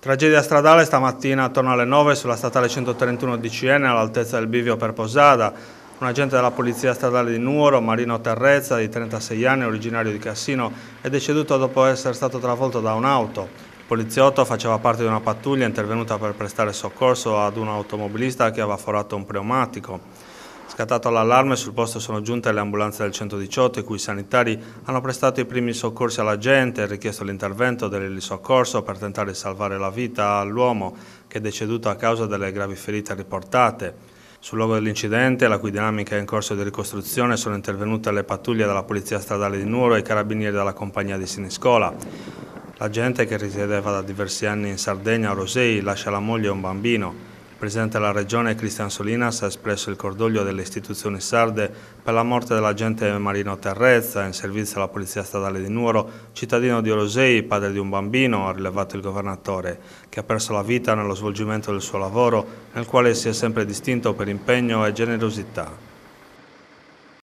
Tragedia stradale stamattina attorno alle 9 sulla statale 131 DCN all'altezza del bivio per Posada. Un agente della polizia stradale di Nuoro, Marino Terrezza, di 36 anni, originario di Cassino, è deceduto dopo essere stato travolto da un'auto. Il poliziotto faceva parte di una pattuglia intervenuta per prestare soccorso ad un automobilista che aveva forato un pneumatico. Scattato l'allarme, sul posto sono giunte le ambulanze del 118, i cui sanitari hanno prestato i primi soccorsi alla gente e richiesto l'intervento dell'elisoccorso per tentare di salvare la vita all'uomo che è deceduto a causa delle gravi ferite riportate. Sul luogo dell'incidente, la cui dinamica è in corso di ricostruzione, sono intervenute le pattuglie della Polizia Stradale di Nuoro e i carabinieri della compagnia di Siniscola. La gente che risiedeva da diversi anni in Sardegna a Rosei lascia la moglie e un bambino. Presidente della Regione Cristian Solinas ha espresso il cordoglio delle istituzioni sarde per la morte dell'agente Marino Terrezza in servizio alla Polizia Statale di Nuoro, cittadino di Orosei, padre di un bambino, ha rilevato il governatore, che ha perso la vita nello svolgimento del suo lavoro, nel quale si è sempre distinto per impegno e generosità.